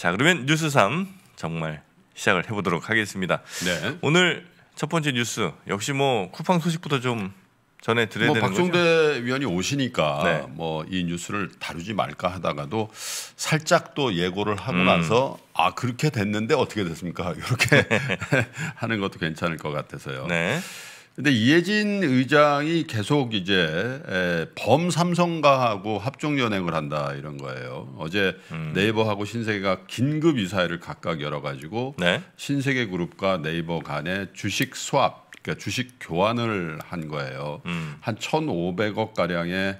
자 그러면 뉴스 3 정말 시작을 해보도록 하겠습니다. 네. 오늘 첫 번째 뉴스 역시 뭐 쿠팡 소식부터 좀전해 드려야 뭐 되는 박종대 위원이 오시니까 네. 뭐이 뉴스를 다루지 말까 하다가도 살짝 또 예고를 하고 음. 나서 아 그렇게 됐는데 어떻게 됐습니까? 이렇게 하는 것도 괜찮을 것 같아서요. 네. 근데 이해진 의장이 계속 이제 범삼성가하고 합종연행을 한다 이런 거예요. 어제 음. 네이버하고 신세계가 긴급 이사회를 각각 열어가지고 네? 신세계 그룹과 네이버 간의 주식 s w 그러니까 주식 교환을 한 거예요. 음. 한 1,500억 가량의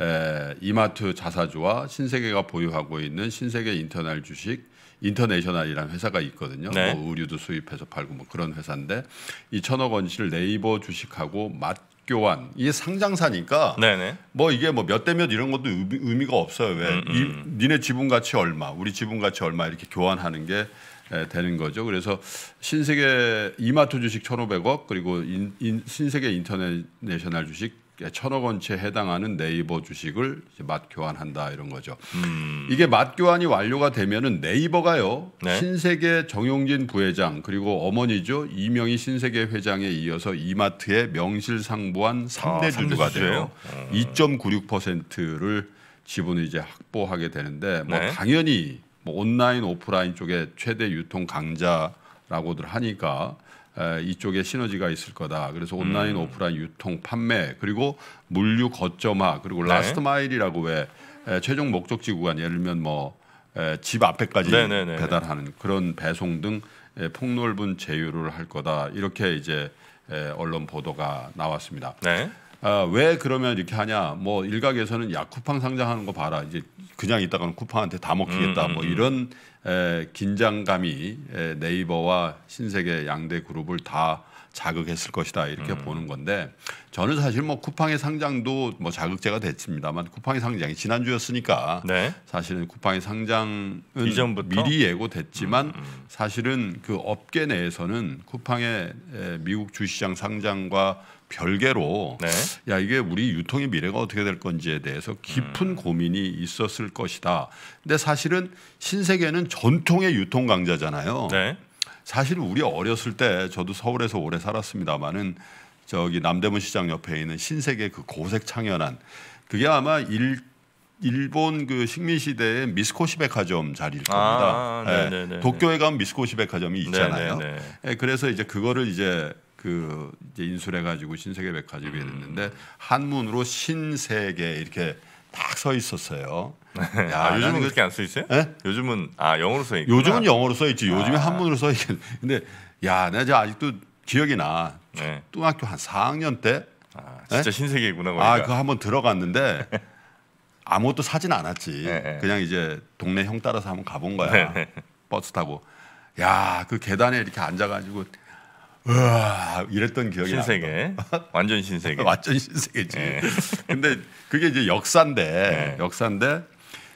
에, 이마트 자사주와 신세계가 보유하고 있는 신세계 인터널 주식 인터내셔널이라는 회사가 있거든요. 네. 뭐 의류도 수입해서 팔고 뭐 그런 회사인데 이 천억 원씩을 네이버 주식하고 맞교환 이게 상장사니까 네네. 네. 뭐 이게 뭐 몇 대 몇 이런 것도 의미, 가 없어요. 왜 음, 이, 음. 니네 지분 가치 얼마, 우리 지분 가치 얼마 이렇게 교환하는 게 에, 되는 거죠. 그래서 신세계 이마트 주식 천오백 억 그리고 인, 인, 신세계 인터내셔널 주식 예, 천억 원채 해당하는 네이버 주식을 맞교환한다 이런 거죠. 음. 이게 맞교환이 완료가 되면은 네이버가요 네? 신세계 정용진 부회장 그리고 어머니죠 이명희 신세계 회장에 이어서 이마트의 명실상부한 3대 아, 주주가 3대 돼요. 음. 2.96%를 지분을 이제 확보하게 되는데 뭐 네? 당연히 뭐 온라인 오프라인 쪽에 최대 유통 강자라고들 하니까 이쪽에 시너지가 있을 거다. 그래서 온라인, 음. 오프라인 유통, 판매 그리고 물류 거점화 그리고 네. 라스트 마일이라고 왜 최종 목적지 구간 예를 들면 뭐 집 앞에까지 네네네네. 네, 네. 배달하는 그런 배송 등 폭넓은 제휴를 할 거다. 이렇게 이제 언론 보도가 나왔습니다. 네. 아, 왜 그러면 이렇게 하냐? 뭐 일각에서는 야 쿠팡 상장하는 거 봐라. 이제 그냥 있다가는 쿠팡한테 다 먹히겠다. 음, 음 뭐 음. 이런 에, 긴장감이 에, 네이버와 신세계 양대 그룹을 다 자극했을 것이다 이렇게 음. 보는 건데 저는 사실 뭐 쿠팡의 상장도 뭐 자극제가 됐습니다만 쿠팡의 상장이 지난주였으니까 네. 사실은 쿠팡의 상장은 이전부터? 미리 예고됐지만 음. 음. 사실은 그 업계 내에서는 쿠팡의 미국 주시장 상장과 별개로 네. 야 이게 우리 유통의 미래가 어떻게 될 건지에 대해서 깊은 음. 고민이 있었을 것이다. 근데 사실은 신세계는 전통의 유통 강자잖아요. 네. 사실 우리 어렸을 때 저도 서울에서 오래 살았습니다마는 저기 남대문 시장 옆에 있는 신세계 그 고색 창연한 그게 아마 일 일본 그 식민 시대의 미스코시 백화점 자리일 아, 겁니다. 아, 예, 네, 네, 도쿄에 가면 미스코시 백화점이 있잖아요. 네 예, 그래서 이제 그거를 이제 그 이제 인술해 가지고 신세계 백화점이 됐는데 한문으로 신세계 이렇게 딱 서 있었어요. 야, 아, 요즘은 그 그렇게 안써 있어요? 에? 예? 요즘은 아 영어로 써있 요즘은 영어로 써 있지. 요즘에 아. 한문으로 써 있긴. 근데 야, 내가 아직도 기억이 나. 네. 초등학교 한 4학년 때. 아, 진짜 에? 예? 신세계구나. 그러니까. 아, 그거 한번 들어갔는데 아무것도 사진 않았지. 네. 그냥 이제 동네 형 따라서 한번 가본 거야. 네. 버스 타고. 야, 그 계단에 이렇게 앉아가지고 으아 이랬던 기억이 신세계 완전 신세계 완전 신세계지. 네. 근데 그게 이제 역사인데 네. 역사인데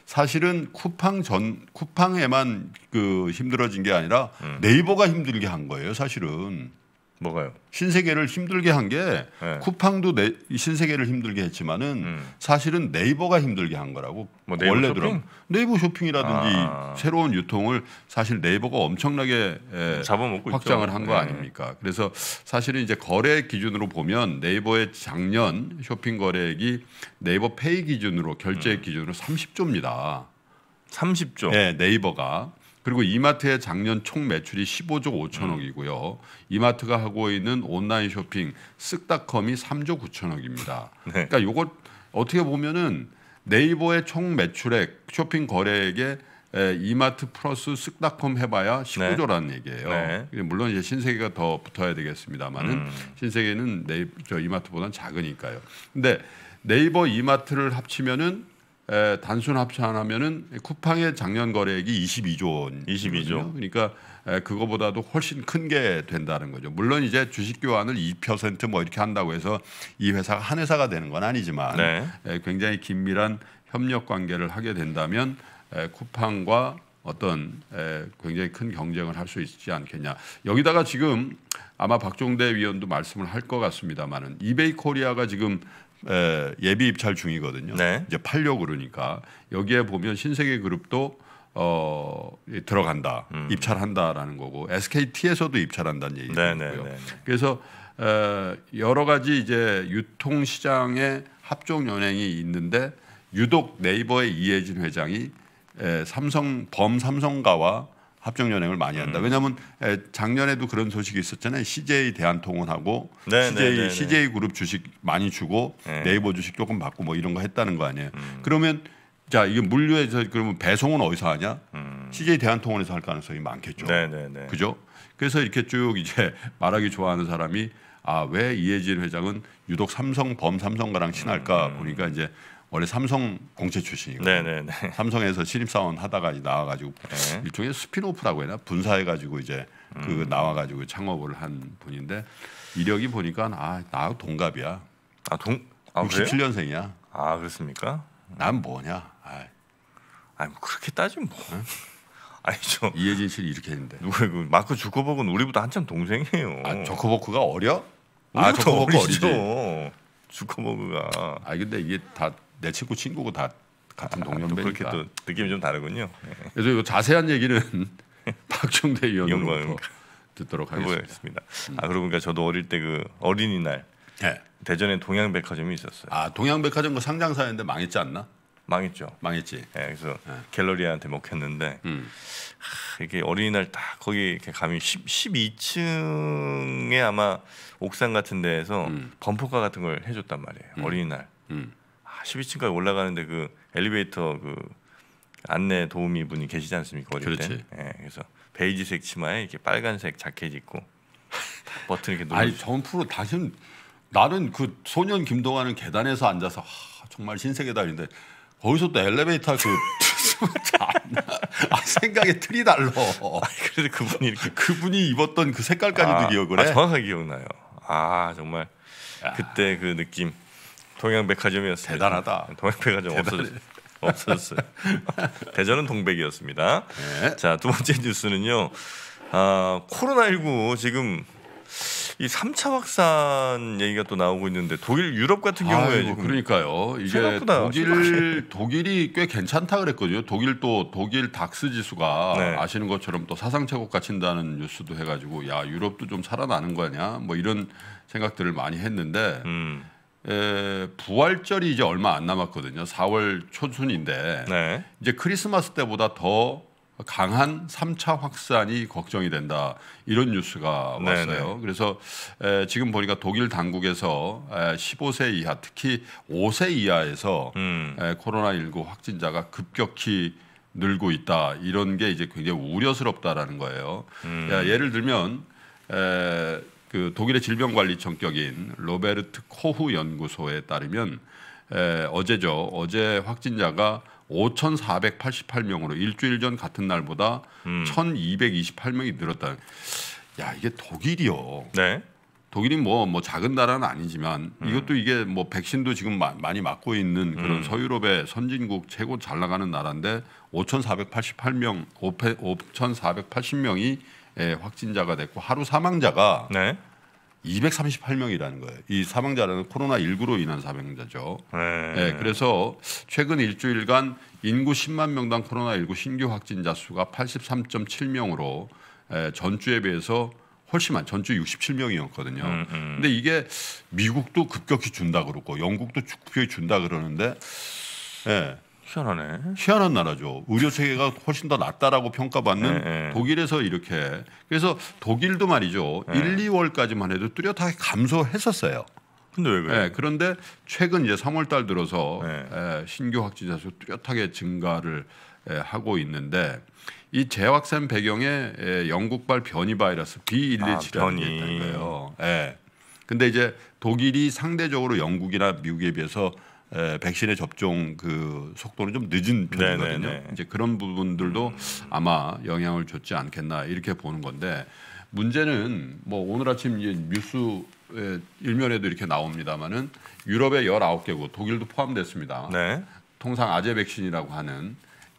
사실은 쿠팡 전 쿠팡에만 그 힘들어진 게 아니라 음. 네이버가 힘들게 한 거예요 사실은. 뭐가요? 신세계를 힘들게 한게 네. 쿠팡도 네, 신세계를 힘들게 했지만은 음. 사실은 네이버가 힘들게 한 거라고 뭐 네이버 원래 들어 네이버 쇼핑이라든지 아. 새로운 유통을 사실 네이버가 엄청나게 에, 예, 음, 잡아먹고 확장을 한거 네. 아닙니까? 그래서 사실은 이제 거래 기준으로 보면 네이버의 작년 쇼핑 거래액이 네이버 페이 기준으로 결제 음. 기준으로 30조입니다. 30조. 네, 예, 네이버가 그리고 이마트의 작년 총 매출이 15조 5천억이고요. 음. 이마트가 하고 있는 온라인 쇼핑 쓱닷컴이 3조 9천억입니다. 네. 그러니까 요거 어떻게 보면은 네이버의 총 매출액 쇼핑 거래액에 에, 이마트 플러스 쓱닷컴 해봐야 19조라는 네. 얘기예요. 네. 물론 이제 신세계가 더 붙어야 되겠습니다만은 음. 신세계는 네이, 저 이마트보다는 작으니까요. 근데 네이버 이마트를 합치면은 에, 단순 합산하면은 쿠팡의 작년 거래액이 22조 원. 22조. 그러니까 그거보다도 훨씬 큰 게 된다는 거죠. 물론 이제 주식 교환을 2%뭐 이렇게 한다고 해서 이 회사가 한 회사가 되는 건 아니지만 네. 굉장히 긴밀한 협력 관계를 하게 된다면 쿠팡과 어떤 굉장히 큰 경쟁을 할 수 있지 않겠냐. 여기다가 지금 아마 박종대 위원도 말씀을 할 것 같습니다만은 이베이 코리아가 지금 예, 예비 입찰 중이거든요. 네. 이제 팔려 그러니까 여기에 보면 신세계 그룹도 어, 들어간다, 음. 입찰한다라는 거고 SKT에서도 입찰한다는 얘기고요. 네, 네, 네, 그래서 에, 여러 가지 이제 유통 시장에 합종 연행이 있는데 유독 네이버의 이해진 회장이 에, 삼성 범 삼성가와 합정 연행을 많이 한다. 음. 왜냐하면 작년에도 그런 소식이 있었잖아요. CJ 대한통운하고 네, CJ 네, 네, 네. CJ 그룹 주식 많이 주고 네. 이버 주식 조금 받고 뭐 이런 거 했다는 거 아니에요. 음. 그러면 자 이게 물류에서 그러면 배송은 어디서 하냐? 음. CJ 대한통운에서 할 가능성이 많겠죠. 네, 네, 그죠? 그래서 이렇게 쭉 이제 말하기 좋아하는 사람이 아 왜 이해진 회장은 유독 삼성 범삼성과랑 친할까 음. 보니까 이제 원래 삼성 공채 출신이고 네네네. 네. 삼성에서 신입사원 하다가 나와가지고 네. 일종의 스피노프라고 해나 분사해가지고 이제 그 음. 그 나와가지고 창업을 한 분인데 이력이 보니까 아 나하고 동갑이야. 아 동? 아, 67년생이야. 아 그렇습니까? 난 뭐냐? 아이. 아니 뭐 그렇게 따지면 뭐. 응? 아니죠. 이해진 씨를 이렇게 했는데. 누구야 그 마크 주커버그는 우리보다 한참 동생이에요. 아주커버그가 어려? 아 저커버그 어리죠. 주커버그가. 아 근데 이게 다내 친구 친구고 다 같은 아, 동년배니 그렇게 또 느낌이 좀 다르군요. 예. 그래서 이 자세한 얘기는 박중대 의원으로부터 듣도록 하겠습니다. 음. 아 그러고 보니까 저도 어릴 때 그 어린이날 네. 대전에 동양백화점이 있었어요. 아 동양백화점 그 뭐 상장사였는데 망했지 않나? 망했죠. 망했지. 네, 그래서 네. 갤러리아한테 먹혔는데 음. 이게 어린이날 딱 거기 이렇게 가면 10, 12층에 아마 옥상 같은 데에서 음. 범퍼카 같은 걸 해줬단 말이에요. 음. 어린이날. 음. 12층까지 올라가는데 그 엘리베이터 그 안내 도우미 분이 계시지 않습니까 어릴 그렇지. 때. 예, 그래서 베이지색 치마에 이렇게 빨간색 자켓 입고 버튼 이렇게 누르. 아니 점프로 다시 나는 그 소년 김동완은 계단에서 앉아서 하, 정말 신세계다인데 거기서 또 엘리베이터 그 아, 생각에 틀이 달러. 그래서 그분이 이렇게 그분이 입었던 그 색깔까지도 아, 기억을 해. 아, 정확하게 기억나요. 아 정말 야. 그때 그 느낌. 동양백화점이었어요. 대단하다. 네, 동양백화점 없어졌어요. 없어졌어요. 대전은 동백이었습니다. 네. 자두 번째 뉴스는요. 아, 코로나19 지금 이 3차 확산 얘기가 또 나오고 있는데 독일 유럽 같은 경우에 아이고, 그러니까요. 이게 생각보다 독일 독일이 꽤 괜찮다 그랬거든요. 독일 또 독일 닥스 지수가 네. 아시는 것처럼 또 사상 최고가 친다는 뉴스도 해 가지고 야, 유럽도 좀 살아나는 거냐? 아니뭐 이런 생각들을 많이 했는데 음. 에, 부활절이 이제 얼마 안 남았거든요. 4월 초순인데 네. 이제 크리스마스 때보다 더 강한 3차 확산이 걱정이 된다 이런 뉴스가 네, 왔어요. 네. 그래서 에, 지금 보니까 독일 당국에서 에, 15세 이하 특히 5세 이하에서 음. 에, 코로나19 확진자가 급격히 늘고 있다 이런 게 이제 굉장히 우려스럽다라는 거예요. 음. 야, 예를 들면 에, 그 독일의 질병관리 전격인 로베르트 코흐 연구소에 따르면 에, 어제죠. 어제 확진자가 5,488명으로 일주일 전 같은 날보다 음. 1,228명이 늘었다. 야 이게 독일이요. 네. 독일이 뭐뭐 뭐 작은 나라는 아니지만 음. 이것도 이게 뭐 백신도 지금 마, 많이 맞고 있는 그런 음. 서유럽의 선진국 최고 잘 나가는 나라인데 5,488명 5,480명이 예, 확진자가 됐고 하루 사망자가 네. 238명이라는 거예요. 이 사망자는 코로나 19로 인한 사망자죠. 네. 네. 그래서 최근 일주일간 인구 10만 명당 코로나 19 신규 확진자 수가 83.7명으로 예, 전주에 비해서 훨씬 많. 전주 67명이었거든요. 음, 음. 근데 이게 미국도 급격히 준다 그러고 영국도 급격히 준다 그러는데 예. 희한하네. 희한한 나라죠. 의료 체계가 훨씬 더 낫다라고 평가받는 네, 독일에서 이렇게 그래서 독일도 말이죠. 네. 예. 1, 2월까지만 해도 뚜렷하게 감소했었어요. 근데 왜 그래? 네, 그런데 최근 이제 3월달 들어서 에, 신규 확진자 수 뚜렷하게 증가를 에, 하고 있는데 이 재확산 배경에 에, 영국발 변이 바이러스 B117이라는 아, 게 있다는 거예요. 예. 근데 이제 독일이 상대적으로 영국이나 미국에 비해서 에, 예, 백신의 접종 그 속도는 좀 늦은 편이거든요. 네네네. 이제 그런 부분들도 아마 영향을 줬지 않겠나 이렇게 보는 건데 문제는 뭐 오늘 아침 이제 뉴스 일면에도 이렇게 나옵니다만은 유럽의 열아홉 개국 독일도 포함됐습니다. 네. 통상 아재 백신이라고 하는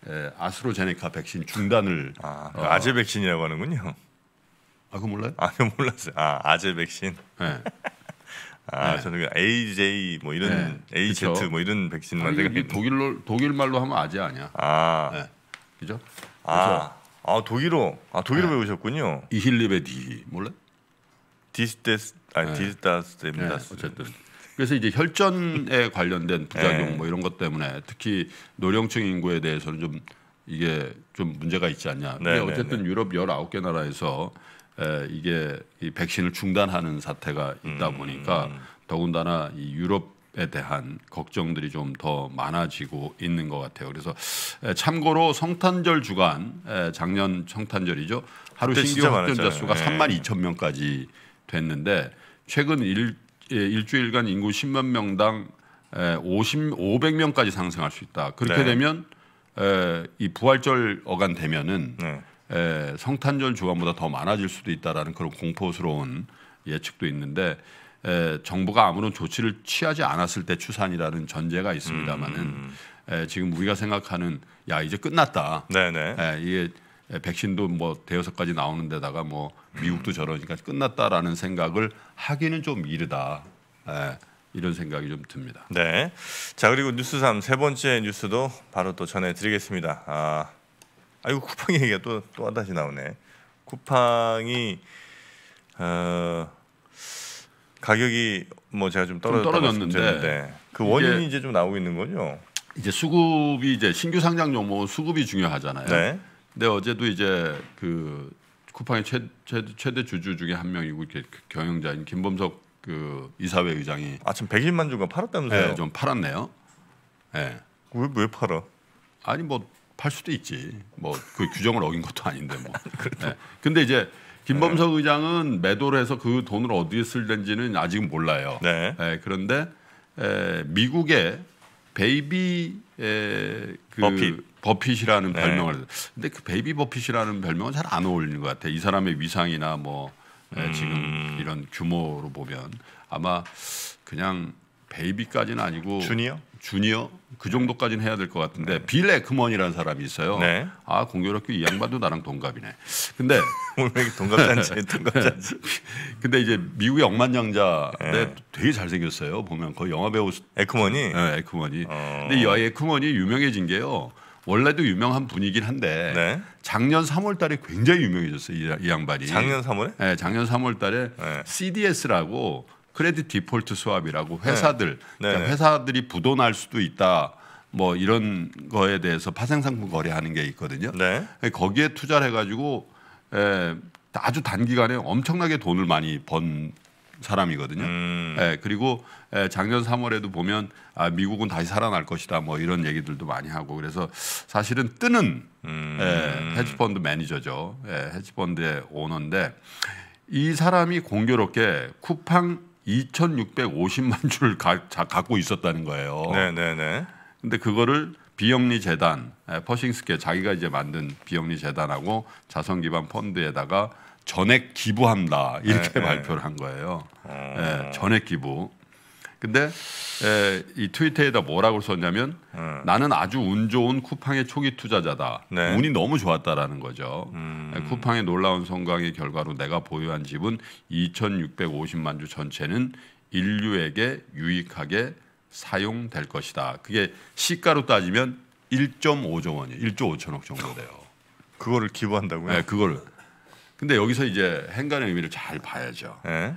에, 예, 아스트로제네카 백신 중단을 아, 그 어, 아재 백신이라고 하는군요. 아, 그 몰라요? 아, 몰랐어요. 아, 아재 백신. 네. 아 네. 저는 AJ 뭐 이런 네. AZ 그쵸? 뭐 이런 백신만 생각 독일로 독일 말로 하면 아재 아니야. 아 네. 그죠? 아, 아 독일어 아 독일어 네. 배우셨군요. 이힐리베디 몰래? 디스테스 아니 네. 디스다스입니다스 네, 어쨌든 그래서 이제 혈전에 관련된 부작용 네. 뭐 이런 것 때문에 특히 노령층 인구에 대해서는 좀 이게 좀 문제가 있지 않냐. 네, 어쨌든 유럽 열아홉 개 나라에서 에, 이게 이 백신을 중단하는 사태가 있다 음, 보니까 음, 음. 더군다나 이 유럽에 대한 걱정들이 좀 더 많아지고 있는 것 같아요. 그래서 에, 참고로 성탄절 주간 에, 작년 성탄절이죠 하루 신규 확진자 수가 네. 예. 3만 2천 명까지 됐는데 최근 일, 일주일간 인구 10만 명당 50, 500명까지 상승할 수 있다. 그렇게 네. 되면 에, 이 부활절 어간 되면은 네. 에, 예, 성탄절 주간보다 더 많아질 수도 있다라는 그런 공포스러운 예측도 있는데 에, 예, 정부가 아무런 조치를 취하지 않았을 때 추산이라는 전제가 있습니다만은 음. 에, 음. 예, 지금 우리가 생각하는 야 이제 끝났다. 네네. 에, 이게 백신도 뭐 대여섯까지 나오는 데다가 뭐 미국도 저러니까 끝났다라는 생각을 하기는 좀 이르다. 에, 이런 생각이 좀 듭니다. 네. 자 그리고 뉴스 3세 번째 뉴스도 바로 또 전해드리겠습니다. 아, 아이고 쿠팡 얘기가 또또 다시 나오네. 쿠팡이 어, 가격이 뭐 제가 좀, 좀 떨어졌는데 그 원인이 이제 좀 나오고 있는 거죠. 이제 수급이 이제 신규 상장 종목 수급이 중요하잖아요. 네. 근데 어제도 이제 그 쿠팡의 최, 최, 최대 주주 중에 한 명이고 이렇게 그 경영자인 김범석 그 이사회 의장이 아침 100일만 주가 팔았다면서요? 네, 좀 팔았네요. 예. 네. 왜왜 팔아? 아니 뭐팔 수도 있지. 뭐 그 규정을 어긴 것도 아닌데 뭐. 아, 네. 근데 이제 김범석 네. 의장은 매도를 해서 그 돈을 어디에 쓸는지는 아직은 몰라요. 네. 네. 그런데 에, 미국의 베이비 에, 그 버핏. 버핏이라는 네. 별명을 근데 그 베이비 버핏이라는 별명은 잘 안 어울리는 것 같아. 이 사람의 위상이나 뭐 에, 지금 음. 이런 규모로 보면 아마 그냥 베이비까지는 아니고 주니어 주니어 그 정도까지는 해야 될 것 같은데 네. 빌 에크먼이라는 사람이 있어요. 네. 아 공교롭게 이 양반도 나랑 동갑이네. 근데 동갑잔치 동갑잔치. 근데 이제 미국의 억만장자 네, 네. 되게 잘생겼어요. 보면 거의 영화 배우 에크먼이. 네, 에크먼이. 어... 근데 이 에크먼이 유명해진 게요. 원래도 유명한 분이긴 한데 네. 작년 3월달에 굉장히 유명해졌어요 이, 이 양반이. 작년 3월 네, 작년 3월달에 CDS라고 크레딧 디폴트 스왑이라고 네. 회사들 네, 그러니까 네. 회사들이 부도날 수도 있다. 뭐 이런 거에 대해서 파생상품 거래하는 게 있거든요. 그 거기에 투자를 해가지고 에, 예, 아주 단기간에 엄청나게 돈을 많이 번 사람이거든요. 음. 예, 그리고 에, 예, 작년 3월에도 보면 아, 미국은 다시 살아날 것이다 뭐 이런 얘기들도 많이 하고 그래서 사실은 뜨는 예, 음. 헤지펀드 매니저죠. 예, 헤지펀드의 오너인데 이 사람이 공교롭게 쿠팡 2,650만 줄 가, 갖고 있었다는 거예요. 네네네. 네, 네. 근데 그거를 비영리 재단 퍼싱스케 자기가 이제 만든 비영리 재단하고 자선 기반 펀드에다가 전액 기부한다 이렇게 네, 네. 발표를 한 거예요. 네. 네, 전액 기부. 근데 에, 이 트위터에다 뭐라고 썼냐면 음. 나는 아주 운 좋은 쿠팡의 초기 투자자다. 네. 운이 너무 좋았다라는 거죠. 음. 쿠팡의 놀라운 성공의 결과로 내가 보유한 집은 2,650만 주 전체는 인류에게 유익하게 사용될 것이다. 그게 시가로 따지면 1.5조 원이 1조 5천억 정도 돼요. 그거를 기부한다고요? 네, 그거를 근데 여기서 이제 행간의 의미를 잘 봐야죠. 네?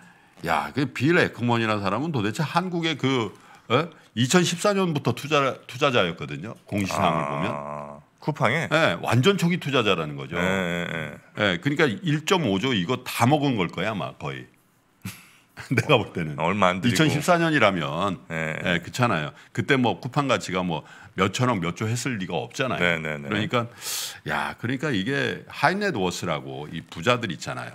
야, 그빌 에크먼이라는 사람은 도대체 한국의 그 에? 어? 2014년부터 투자 투자자였거든요. 공시상을 아, 보면 쿠팡에 네, 완전 초기 투자자라는 거죠. 예, 네. 네, 그러니까 1.5조 이거 다 먹은 걸 거야 아마 거의. 내가 볼 때는 얼마 안 들이고. 2014년이라면 예. 네, 그렇잖아요. 그때 뭐 쿠팡 가치가 뭐 몇천억 몇조 했을 리가 없잖아요. 네, 네, 네, 그러니까 야 그러니까 이게 하이넷워스라고 네이 부자들 있잖아요.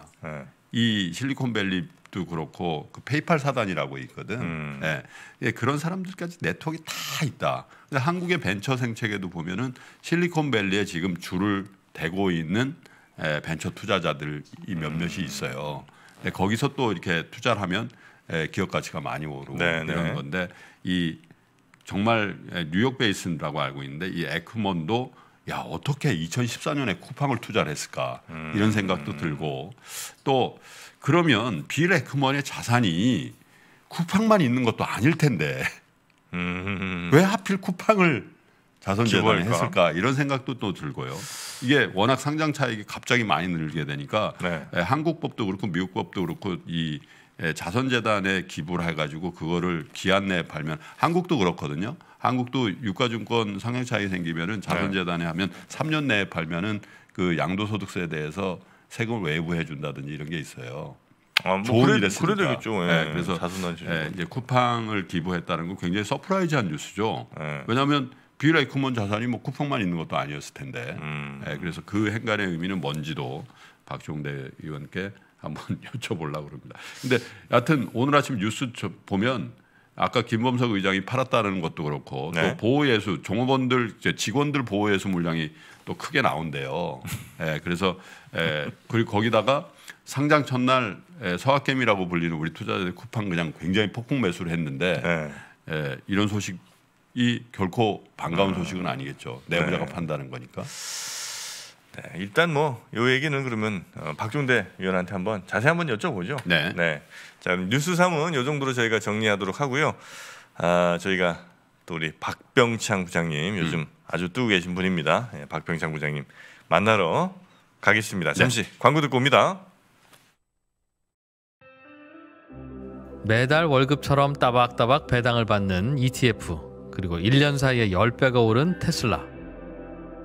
이 실리콘밸리 그룹도 그렇고 그 페이팔 사단이라고 있거든. 음. 예. 예, 그런 사람들까지 네트워크다 있다. 근데 한국의 벤처 생태계도 보면은 실리콘밸리에 지금 줄을 대고 있는 예, 벤처 투자자들이 몇몇이 음. 있어요. 예, 거기서 또 이렇게 투자를 하면 예, 기업 가치가 많이 오르고 네, 네. 이런 네. 건데 이 정말 예, 뉴욕 베이슨이라고 알고 있는데 이 에크먼도 야 어떻게 2014년에 쿠팡을 투자를 했을까 음. 이런 생각도 들고 또 그러면 빌레크먼의 자산이 쿠팡만 있는 것도 아닐 텐데 음. 왜 하필 쿠팡을 자선재단에 했을까 이런 생각도 또 들고요. 이게 워낙 상장 차익이 갑자기 많이 늘게 되니까 네. 예, 한국 법도 그렇고 미국 법도 그렇고 이 예, 자선재단에 기부를 해가지고 그거를 기한 내에 팔면 한국도 그렇거든요. 한국도 유가증권 상향 차익 생기면은 자선재단에 네. 하면 3년 내에 팔면은 그 양도소득세에 대해서 세금을 외부해 준다든지 이런 게 있어요. 아, 뭐 좋은 그래, 일했 그래겠죠 예, 예, 그래서 예, 이제 쿠팡을 기부했다는 건 굉장히 서프라이즈한 뉴스죠. 예. 왜냐하면 비라이크먼 자산이 뭐 쿠팡만 있는 것도 아니었을 텐데. 음. 예, 그래서 그 행간의 의미는 뭔지도 박종대 의원께 한번 여쭤보려고 합니다. 근데 여하튼 오늘 아침 뉴스 보면 아까 김범석 의장이 팔았다는 것도 그렇고 네. 또 보호예수 종업원들 직원들 보호예수 물량이 또 크게 나온대요. 예, 그래서 예, 그리고 거기다가 상장 첫날 예, 서학겜이라고 불리는 우리 투자자들 쿠팡 그냥 굉장히 폭풍 매수를 했는데 네. 예, 이런 소식이 결코 반가운 아. 소식은 아니겠죠. 내부자가 네. 판다는 거니까. 네, 일단 뭐요 얘기는 그러면 어, 박종대 위원한테 한번 자세히 한번 여쭤보죠. 네. 네. 자 뉴스 3은 요 정도로 저희가 정리하도록 하고요. 아 저희가 또 우리 박병창 부장님 요즘 음. 아주 뜨고 계신 분입니다. 예, 박병창 부장님 만나러 가겠습니다. 네. 잠시 네. 광고 듣고 옵니다. 매달 월급처럼 따박따박 배당을 받는 ETF 그리고 1년 사이에 10배가 오른 테슬라.